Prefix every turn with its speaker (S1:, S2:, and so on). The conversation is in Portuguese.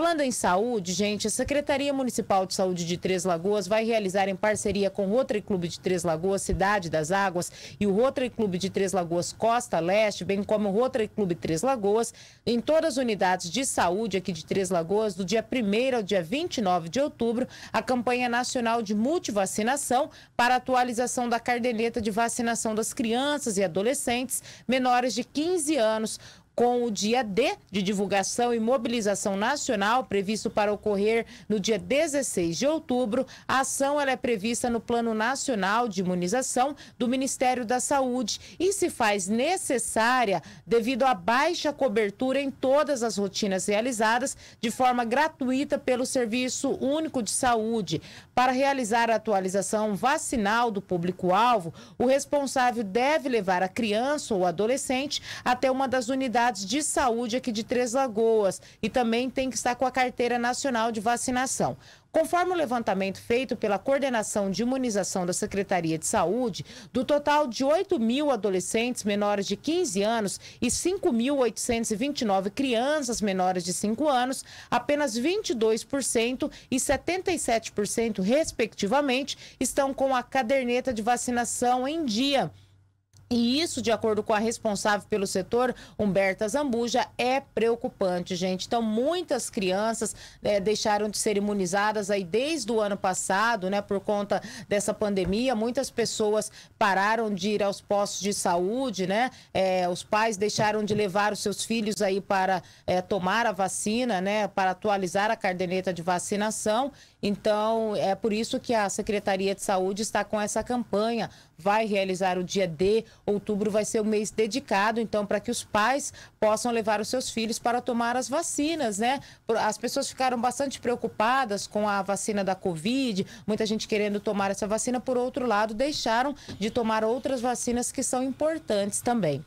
S1: Falando em saúde, gente, a Secretaria Municipal de Saúde de Três Lagoas vai realizar em parceria com o Rotary Clube de Três Lagoas, Cidade das Águas, e o Rotary Clube de Três Lagoas Costa Leste, bem como o Rotary Clube Três Lagoas, em todas as unidades de saúde aqui de Três Lagoas, do dia 1 ao dia 29 de outubro, a campanha nacional de multivacinação para atualização da cardeneta de vacinação das crianças e adolescentes menores de 15 anos com o dia D de divulgação e mobilização nacional previsto para ocorrer no dia 16 de outubro. A ação ela é prevista no Plano Nacional de Imunização do Ministério da Saúde e se faz necessária devido à baixa cobertura em todas as rotinas realizadas de forma gratuita pelo Serviço Único de Saúde. Para realizar a atualização vacinal do público-alvo, o responsável deve levar a criança ou adolescente até uma das unidades unidades de saúde aqui de Três Lagoas e também tem que estar com a carteira nacional de vacinação. Conforme o levantamento feito pela Coordenação de Imunização da Secretaria de Saúde, do total de 8 mil adolescentes menores de 15 anos e 5.829 crianças menores de 5 anos, apenas 22% e 77%, respectivamente, estão com a caderneta de vacinação em dia. E isso, de acordo com a responsável pelo setor, Humberta Zambuja, é preocupante, gente. Então, muitas crianças né, deixaram de ser imunizadas aí desde o ano passado, né, por conta dessa pandemia. Muitas pessoas pararam de ir aos postos de saúde, né? É, os pais deixaram de levar os seus filhos aí para é, tomar a vacina, né, para atualizar a caderneta de vacinação. Então, é por isso que a Secretaria de Saúde está com essa campanha. Vai realizar o dia D Outubro vai ser o mês dedicado, então, para que os pais possam levar os seus filhos para tomar as vacinas, né? As pessoas ficaram bastante preocupadas com a vacina da Covid, muita gente querendo tomar essa vacina, por outro lado, deixaram de tomar outras vacinas que são importantes também.